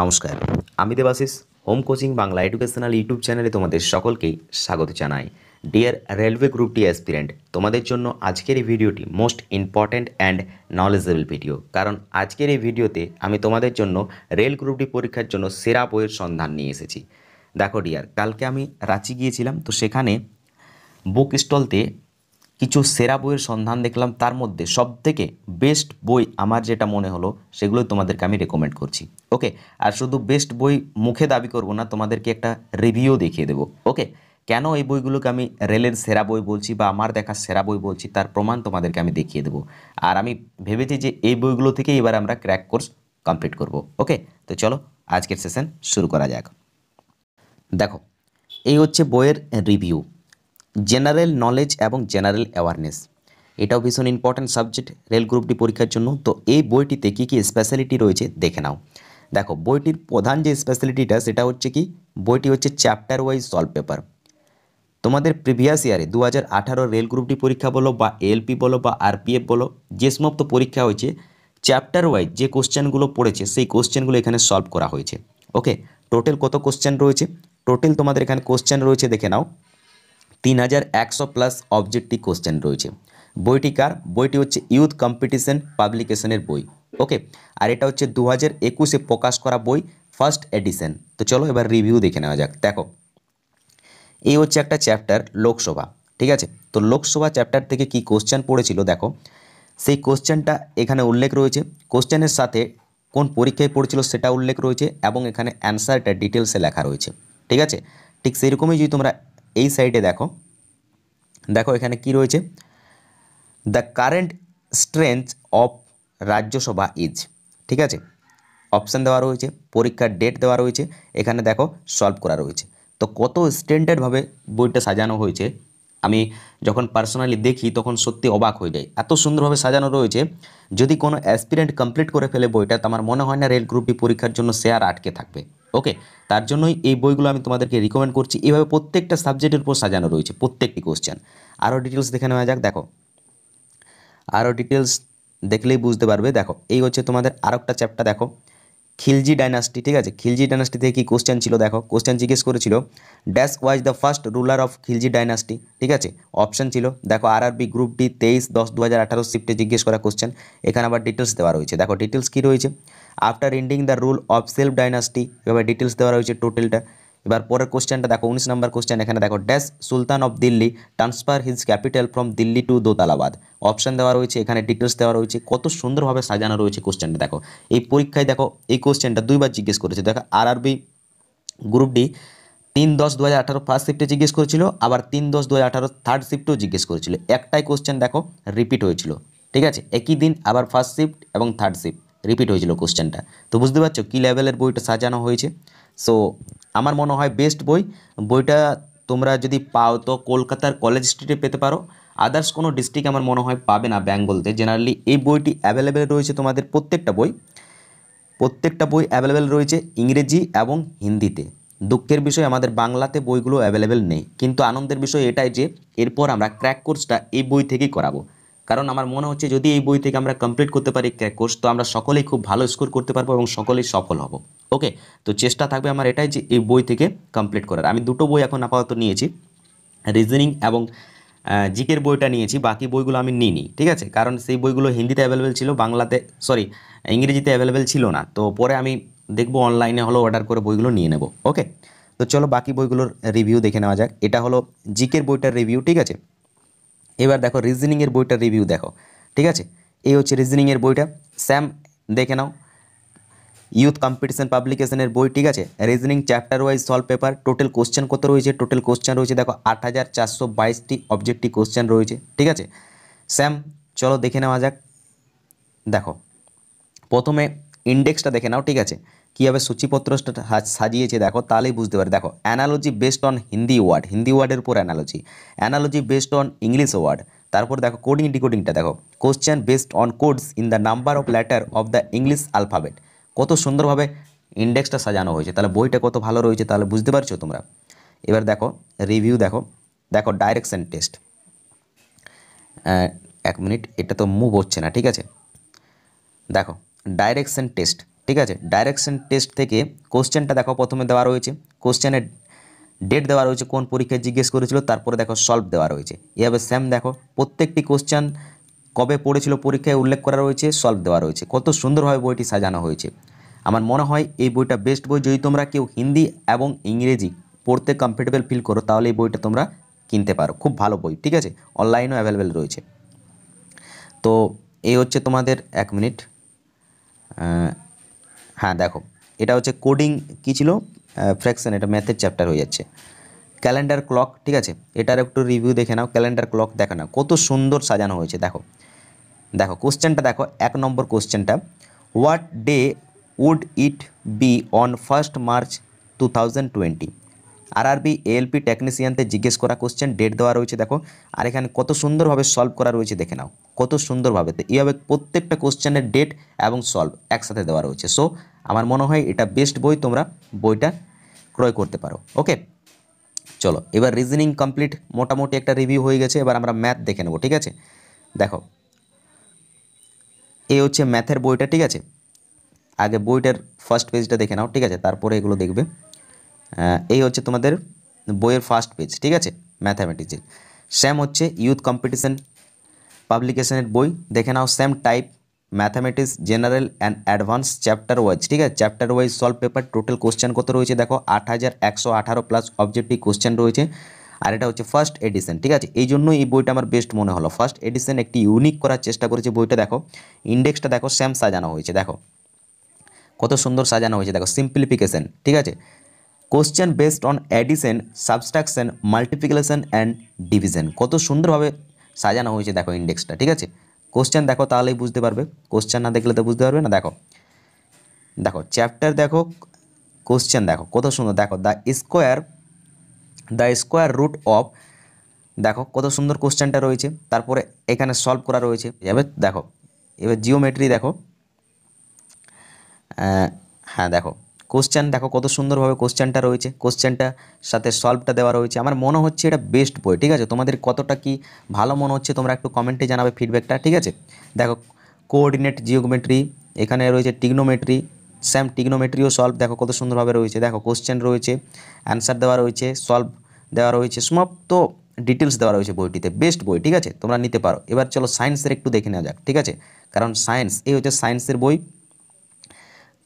নমস্কার আমি Debashis home coaching Bangla educational YouTube চ্যানেলে তোমাদের সকলকেই স্বাগত জানাই dear railway group D aspirant তোমাদের জন্য আজকের এই ভিডিওটি most important and knowledgeable video কারণ আজকের এই ভিডিওতে আমি তোমাদের জন্য রেল গ্রুপ ডি পরীক্ষার জন্য সেরা বইয়ের সন্ধান নিয়ে এসেছি দেখো ডিয়ার কালকে আমি রাঁচি গিয়েছিলাম তো সেখানে বুক স্টলতে কিছু সেরা বইয়ের সন্ধান দেখলাম তার মধ্যে সবথেকে বেস্ট বই আমার যেটা মনে হলো সেগুলো তোমাদেরকে আমি রেকমেন্ড করছি ওকে আর শুধু বেস্ট বই মুখে দাবি করব না তোমাদেরকে একটা রিভিউ দেখিয়ে দেবো ওকে কেন এই বইগুলোকে আমি রেলের সেরা বই বলছি বা আমার দেখা সেরা বই বলছি তার প্রমাণ তোমাদেরকে আমি দেখিয়ে দেবো আর আমি ভেবেছি যে এই বইগুলো থেকে এবার আমরা ক্র্যাক কোর্স কমপ্লিট করব ওকে তো চলো আজকের সেশন শুরু করা যাক দেখো এই হচ্ছে বইয়ের রিভিউ জেনারেল নলেজ এবং জেনারেল অ্যাওয়ারনেস এটাও ভীষণ ইম্পর্ট্যান্ট সাবজেক্ট রেল গ্রুপটি পরীক্ষার জন্য তো এই বইটিতে কী কী স্পেশালিটি রয়েছে দেখে নাও দেখো বইটির প্রধান যে স্পেশালিটিটা সেটা হচ্ছে কি বইটি হচ্ছে চ্যাপ্টার ওয়াইজ সলভ পেপার তোমাদের প্রিভিয়াস ইয়ারে দু হাজার রেল গ্রুপটি পরীক্ষা বলো বা এলপি বলো বা আরপিএফ বলো যে সমস্ত পরীক্ষা হয়েছে চ্যাপ্টার ওয়াইজ যে কোশ্চেনগুলো পড়েছে সেই কোশ্চেনগুলো এখানে সলভ করা হয়েছে ওকে টোটাল কত কোশ্চেন রয়েছে টোটাল তোমাদের এখানে কোশ্চেন রয়েছে দেখে নাও তিন হাজার একশো প্লাস অবজেক্টিভ কোশ্চেন রয়েছে বইটি কার বইটি হচ্ছে ইউথ কম্পিটিশন পাবলিকেশনের বই ওকে আর এটা হচ্ছে দু হাজার একুশে প্রকাশ করা বই ফার্স্ট এডিশন তো চলো এবার রিভিউ দেখে নেওয়া যাক দেখো এই হচ্ছে একটা চ্যাপ্টার লোকসভা ঠিক আছে তো লোকসভা চ্যাপ্টার থেকে কি কোশ্চেন পড়েছিল দেখো সেই কোশ্চেনটা এখানে উল্লেখ রয়েছে কোশ্চেনের সাথে কোন পরীক্ষায় পড়েছিল সেটা উল্লেখ রয়েছে এবং এখানে অ্যান্সারটা ডিটেলসে লেখা রয়েছে ঠিক আছে ঠিক সেরকমই যদি তোমরা এই সাইডে দেখো দেখো এখানে কি রয়েছে the current strength of Rajya Sabha is ঠিক আছে অপশান দেওয়া রয়েছে পরীক্ষার ডেট দেওয়া রয়েছে এখানে দেখো সলভ করা রয়েছে তো কত স্ট্যান্ডার্ডভাবে বইটা সাজানো হয়েছে আমি যখন পার্সোনালি দেখি তখন সত্যি অবাক হয়ে যায় এত সুন্দরভাবে সাজানো রয়েছে যদি কোনো অ্যাসপিরেন্ট কমপ্লিট করে ফেলে বইটা তো আমার মনে হয় না রেল গ্রুপটি পরীক্ষার জন্য শেয়ার আটকে থাকবে ওকে তার জন্যই এই বইগুলো আমি তোমাদেরকে রিকমেন্ড করছি এভাবে প্রত্যেকটা সাবজেক্টের উপর সাজানো রয়েছে প্রত্যেকটি কোশ্চেন আরও ডিটেলস দেখে নেওয়া যাক দেখো আরও ডিটেলস দেখলেই বুঝতে পারবে দেখো এই হচ্ছে তোমাদের একটা চ্যাপ্টার দেখো খিলজি ডাইনাস্টি ঠিক আছে খিলজি ডাইনাস্টি থেকে কি কোশ্চেন ছিল দেখো কোশ্চেন জিজ্ঞেস করেছিল dash was the first ruler of Khilji dynasty ঠিক আছে অপশন ছিল দেখো আর আরবি গ্রুপ ডি তেইশ দশ দু হাজার আঠারো শিফটে জিজ্ঞেস করা কোশ্চেন এখানে আবার ডিটেলস দেওয়া রয়েছে দেখো ডিটেলস কী রয়েছে after ending the rule of self dynasty এভাবে ডিটেলস দেওয়া রয়েছে টোটালটা এবার পরের কোশ্চেনটা দেখো উনিশ নম্বর কোশ্চেন এখানে দেখো dash sultan of Delhi transfer his capital from Delhi to Daulatabad option দেওয়া রয়েছে এখানে ডিটেলস দেওয়া রয়েছে কত সুন্দরভাবে সাজানো রয়েছে কোশ্চেনটা দেখো এই পরীক্ষায় দেখো এই কোশ্চেনটা দুইবার জিজ্ঞেস করেছে দেখো আর আরবি গ্রুপ ডি তিন দশ দু হাজার আঠারো ফার্স্ট শিফটে জিজ্ঞেস করেছিল আবার তিন দশ দু হাজার আঠারো থার্ড শিফটেও জিজ্ঞেস করেছিল একটাই কোশ্চেন দেখো রিপিট হয়েছিল ঠিক আছে একই দিন আবার ফার্স্ট শিফট এবং থার্ড শিফট রিপিট হয়েছিল কোশ্চেনটা তো বুঝতে পারছো কী লেভেলের বইটা সাজানো হয়েছে সো আমার মনে হয় বেস্ট বই বইটা তোমরা যদি পাও তো কলকাতার কলেজ স্ট্রিটে পেতে পারো আদার্স কোনো ডিস্ট্রিক্ট আমার মনে হয় পাবে না বেঙ্গলতে জেনারেলি এই বইটি অ্যাভেলেবেল রয়েছে তোমাদের প্রত্যেকটা বই প্রত্যেকটা বই অ্যাভেলেবেল রয়েছে ইংরেজি এবং হিন্দিতে দুঃখের বিষয় আমাদের বাংলাতে বইগুলো অ্যাভেলেবেল নেই কিন্তু আনন্দের বিষয় এটাই যে এরপর আমরা ক্র্যাক কোর্সটা এই বই থেকেই করাবো কারণ আমার মনে হচ্ছে যদি এই বই থেকে আমরা কমপ্লিট করতে পারি ক্র্যাক কোর্স তো আমরা সকলেই খুব ভালো স্কোর করতে পারবো এবং সকলেই সফল হব ওকে তো চেষ্টা থাকবে আমার এটাই যে এই বই থেকে কমপ্লিট করার আমি দুটো বই এখন আপাতত নিয়েছি রিজনিং এবং জিকের বইটা নিয়েছি বাকি বইগুলো আমি নিইনি ঠিক আছে কারণ সেই বইগুলো হিন্দিতে অ্যাভেলেবেল ছিল বাংলাতে সরি ইংরেজিতে অ্যাভেলেবেল ছিল না তো পরে আমি দেখবো অনলাইনে হলো অর্ডার করে বইগুলো নিয়ে নেব ওকে তো চলো বাকি বইগুলোর রিভিউ দেখে নেওয়া যাক এটা হলো জিকের বইটার রিভিউ ঠিক আছে এবার দেখো রিজনিংয়ের বইটা রিভিউ দেখো ঠিক আছে এই হচ্ছে রিজনিংয়ের বইটা স্যাম দেখে নাও ইউথ কম্পিটিশন পাবলিকেশনের বই ঠিক আছে reasoning chapter wise solve paper total question কত রয়েছে টোটাল কোশ্চেন রয়েছে দেখো আট হাজার চারশো বাইশটি অবজেক্টিভ কোশ্চেন রয়েছে ঠিক আছে স্যাম চলো দেখে নেওয়া যাক দেখো প্রথমে ইন্ডেক্সটা দেখে নাও ঠিক আছে কীভাবে সূচিপত্র সাজিয়েছে দেখো তাহলেই বুঝতে পারে দেখো analogy based on Hindi word Hindi ওয়ার্ডের উপর analogy analogy based on English word তারপর দেখো কোডিং ডিকোডিংটা দেখো question based on codes in the number of letter of the English alphabet কত সুন্দরভাবে ইন্ডেক্সটা সাজানো হয়েছে তাহলে বইটা কত ভালো রয়েছে তাহলে বুঝতে পারছো তোমরা এবার দেখো রিভিউ দেখো দেখো ডাইরেকশন টেস্ট এক মিনিট এটা তো মুভ হচ্ছে না ঠিক আছে দেখো ডাইরেকশন টেস্ট ঠিক আছে ডাইরেকশন টেস্ট থেকে কোশ্চেনটা দেখো প্রথমে দেওয়া রয়েছে কোশ্চেনের ডেট দেওয়া রয়েছে কোন পরীক্ষায় জিজ্ঞেস করেছিল তারপরে দেখো সলভ দেওয়া রয়েছে এভাবে স্যাম দেখো প্রত্যেকটি কোশ্চেন কবে পড়েছিল পরীক্ষায় উল্লেখ করা রয়েছে সলভ দেওয়া রয়েছে কত সুন্দরভাবে বইটি সাজানো হয়েছে আমার মনে হয় এই বইটা বেস্ট বই যদি তোমরা কেউ হিন্দি এবং ইংরেজি পড়তে কমফর্টেবল ফিল করো তাহলে এই বইটা তোমরা কিনতে পারো খুব ভালো বই ঠিক আছে অনলাইনও অ্যাভেলেবেল রয়েছে তো এই হচ্ছে তোমাদের এক মিনিট হ্যাঁ দেখো এটা হচ্ছে কোডিং কী ছিল ফ্র্যাকশন এটা ম্যাথের চ্যাপ্টার হয়ে যাচ্ছে ক্যালেন্ডার ক্লক ঠিক আছে এটার একটু রিভিউ দেখে নাও ক্যালেন্ডার ক্লক দেখে নাও কত সুন্দর সাজানো হয়েছে দেখো দেখো কোশ্চেনটা দেখো এক নম্বর কোশ্চেনটা what day would it be on first March two thousand twenty RRB ALP টেকনিশিয়ানতে জিজ্ঞেস করা কোশ্চেন ডেট দেওয়া রয়েছে দেখো আর এখানে কত সুন্দরভাবে সলভ করা রয়েছে দেখে নাও কত সুন্দরভাবে এইভাবে প্রত্যেকটা কোশ্চেনের ডেট এবং সলভ একসাথে দেওয়া রয়েছে সো আমার মনে হয় এটা বেস্ট বই তোমরা বইটা ক্রয় করতে পারো ওকে চলো এবার রিজনিং কমপ্লিট মোটামুটি একটা রিভিউ হয়ে গেছে এবার আমরা ম্যাথ দেখে নেবো ঠিক আছে দেখো এ হচ্ছে ম্যাথের বইটা ঠিক আছে আগে বইটার ফার্স্ট পেজটা দেখে নাও ঠিক আছে তারপরে এগুলো দেখবে এই হচ্ছে তোমাদের বইয়ের ফার্স্ট পেজ ঠিক আছে ম্যাথামেটিক্সের স্যাম হচ্ছে ইউথ কম্পিটিশান পাবলিকেশনের বই দেখে নাও স্যাম type mathematics general and advance chapter wise ঠিক আছে chapter wise solve paper total question কত রয়েছে দেখো আট হাজার একশো আঠারো প্লাস অবজেক্টিভ কোশ্চেন রয়েছে আর এটা হচ্ছে ফার্স্ট এডিশন ঠিক আছে এই জন্য এই বইটা আমার বেস্ট মনে হলো ফার্স্ট এডিশন একটি ইউনিক করার চেষ্টা করেছে বইটা দেখো ইন্ডেক্সটা দেখো স্যাম সাজানো হয়েছে দেখো কত সুন্দর সাজানো হয়েছে দেখো সিম্পলিফিকেশন ঠিক আছে question based on addition subtraction multiplication and division কত সুন্দরভাবে সাজানো হয়েছে দেখো ইন্ডেক্সটা ঠিক আছে কোশ্চেন দেখো তাহলেই বুঝতে পারবে কোশ্চেন না দেখলে তো বুঝতে পারবে না দেখো দেখো চ্যাপ্টার দেখো কোশ্চেন দেখো কত সুন্দর দেখো the square the square root of দেখো কত সুন্দর কোশ্চেনটা রয়েছে তারপরে এখানে সলভ করা রয়েছে এবার দেখো এবার জিওমেট্রি দেখো হ্যাঁ দেখো কোশ্চেন দেখো কত সুন্দরভাবে কোশ্চেনটা রয়েছে কোশ্চেনটা সাথে সলভটা দেওয়া রয়েছে আমার মনে হচ্ছে এটা বেস্ট বই ঠিক আছে তোমাদের কতটা কি ভালো মনে হচ্ছে তোমরা একটু কমেন্টে জানাবে ফিডব্যাকটা ঠিক আছে দেখো কোঅর্ডিনেট জিওমেট্রি এখানে রয়েছে টিগনোমেট্রি স্যাম টিগনোমেট্রিও সলভ দেখো কত সুন্দরভাবে রয়েছে দেখো কোশ্চেন রয়েছে অ্যান্সার দেওয়া রয়েছে সলভ দেওয়া রয়েছে সমাপ্ত ডিটেলস দেওয়া রয়েছে বইটিতে বেস্ট বই ঠিক আছে তোমরা নিতে পারো এবার চলো সায়েন্সের একটু দেখে নেওয়া যাক ঠিক আছে কারণ সায়েন্স এই হচ্ছে সায়েন্সের বই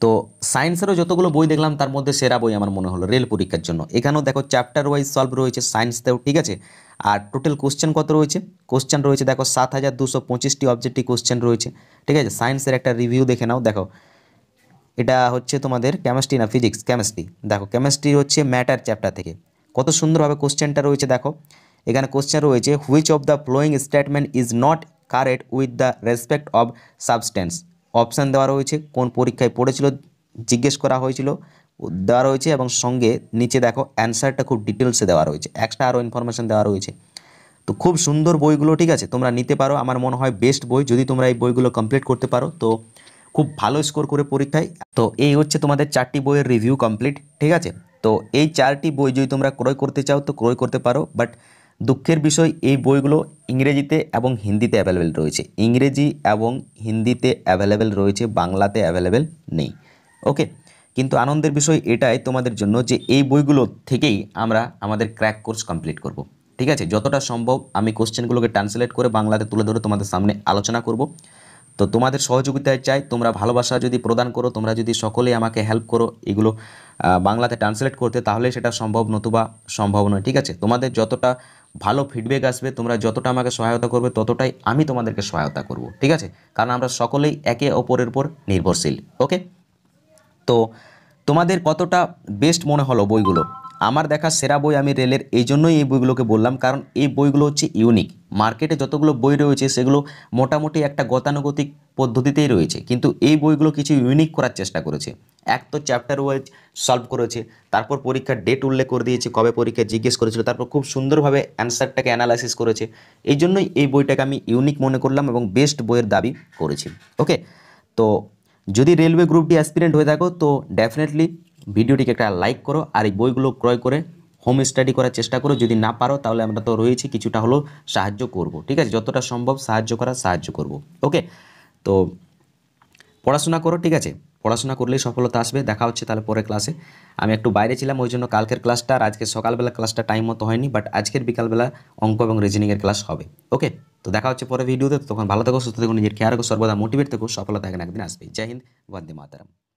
তো সায়েন্সেরও যতগুলো বই দেখলাম তার মধ্যে সেরা বই আমার মনে হলো রেল পরীক্ষার জন্য এখানেও দেখো চ্যাপ্টার ওয়াইজ সলভ রয়েছে সায়েন্সতেও ঠিক আছে আর টোটাল কোশ্চেন কত রয়েছে কোশ্চেন রয়েছে দেখো সাত হাজার দুশো পঁচিশটি অবজেক্টিভ কোশ্চেন রয়েছে ঠিক আছে সায়েন্সের একটা রিভিউ দেখে নাও দেখো এটা হচ্ছে তোমাদের কেমিস্ট্রি না ফিজিক্স কেমিস্ট্রি দেখো কেমিস্ট্রি হচ্ছে ম্যাটার চ্যাপ্টার থেকে কত সুন্দরভাবে কোশ্চেনটা রয়েছে দেখো এখানে কোশ্চেন রয়েছে which of the following statement is not correct with the respect of substance option দেওয়া রয়েছে কোন পরীক্ষায় পড়েছিল জিজ্ঞেস করা হয়েছিল দেওয়া রয়েছে এবং সঙ্গে নিচে দেখো অ্যান্সারটা খুব ডিটেলসে দেওয়া রয়েছে এক্সট্রা আরও ইনফরমেশান দেওয়া রয়েছে তো খুব সুন্দর বইগুলো ঠিক আছে তোমরা নিতে পারো আমার মনে হয় বেস্ট বই যদি তোমরা এই বইগুলো কমপ্লিট করতে পারো তো খুব ভালো স্কোর করে পরীক্ষায় তো এই হচ্ছে তোমাদের চারটি বইয়ের রিভিউ কমপ্লিট ঠিক আছে তো এই চারটি বই যদি তোমরা ক্রয় করতে চাও তো ক্রয় করতে পারো বাট দুঃখের বিষয় এই বইগুলো ইংরেজিতে এবং হিন্দিতে অ্যাভেলেবেল রয়েছে ইংরেজি এবং হিন্দিতে অ্যাভেলেবেল রয়েছে বাংলাতে অ্যাভেলেবেল নেই ওকে কিন্তু আনন্দের বিষয় এটাই তোমাদের জন্য যে এই বইগুলো থেকেই আমরা আমাদের ক্র্যাক কোর্স কমপ্লিট করব। ঠিক আছে যতটা সম্ভব আমি কোশ্চেনগুলোকে ট্রান্সলেট করে বাংলাতে তুলে ধরে তোমাদের সামনে আলোচনা করব তো তোমাদের সহযোগিতায় চাই তোমরা ভালোবাসা যদি প্রদান করো তোমরা যদি সকলে আমাকে হেল্প করো এগুলো বাংলাতে ট্রান্সলেট করতে তাহলে সেটা সম্ভব নতুবা সম্ভব নয় ঠিক আছে তোমাদের যতটা ভালো ফিডব্যাক আসবে তোমরা যতটা আমাকে সহায়তা করবে ততটাই আমি তোমাদেরকে সহায়তা করব ঠিক আছে কারণ আমরা সকলেই একে অপরের উপর নির্ভরশীল ওকে তো তোমাদের কতটা বেস্ট মনে হলো বইগুলো আমার দেখা সেরা বই আমি রেলের এই জন্যই এই বইগুলোকে বললাম কারণ এই বইগুলো হচ্ছে ইউনিক মার্কেটে যতগুলো বই রয়েছে সেগুলো মোটামুটি একটা গতানুগতিক পদ্ধতিতেই রয়েছে কিন্তু এই বইগুলো কিছু ইউনিক করার চেষ্টা করেছে এক তো চ্যাপ্টার ওয়াইজ সলভ করেছে তারপর পরীক্ষার ডেট উল্লেখ করে দিয়েছে কবে পরীক্ষা জিজ্ঞেস করেছিল তারপর খুব সুন্দরভাবে অ্যান্সারটাকে অ্যানালাইসিস করেছে এই জন্যই এই বইটাকে আমি ইউনিক মনে করলাম এবং বেস্ট বইয়ের দাবি করেছি ওকে তো যদি রেলওয়ে গ্রুপটি অ্যাসপিরেন্ট হয়ে থাকো তো ডেফিনেটলি ভিডিওটিকে একটা লাইক করো আর এই বইগুলো ক্রয় করে হোম স্টাডি করার চেষ্টা করো যদি না পারো তাহলে আমরা তো রয়েছি কিছুটা হলো সাহায্য করব ঠিক আছে যতটা সম্ভব সাহায্য করা সাহায্য করব ওকে তো পড়াশোনা করো ঠিক আছে পড়াশোনা করলেই সফলতা আসবে দেখা হচ্ছে তাহলে পরে ক্লাসে আমি একটু বাইরে ছিলাম ওই জন্য কালকের ক্লাসটা আর আজকে সকালবেলা ক্লাসটা টাইম মতো হয়নি বাট আজকের বিকালবেলা অঙ্ক এবং রিজনিংয়ের ক্লাস হবে ওকে তো দেখা হচ্ছে পরে ভিডিওতে তখন ভালো থাকো সুস্থ থাকো নিজের খেয়াল রাখো সর্বদা মোটিভেট থেকো সফলতা একদিন আসবে জয় হিন্দ বন্দে মাতারাম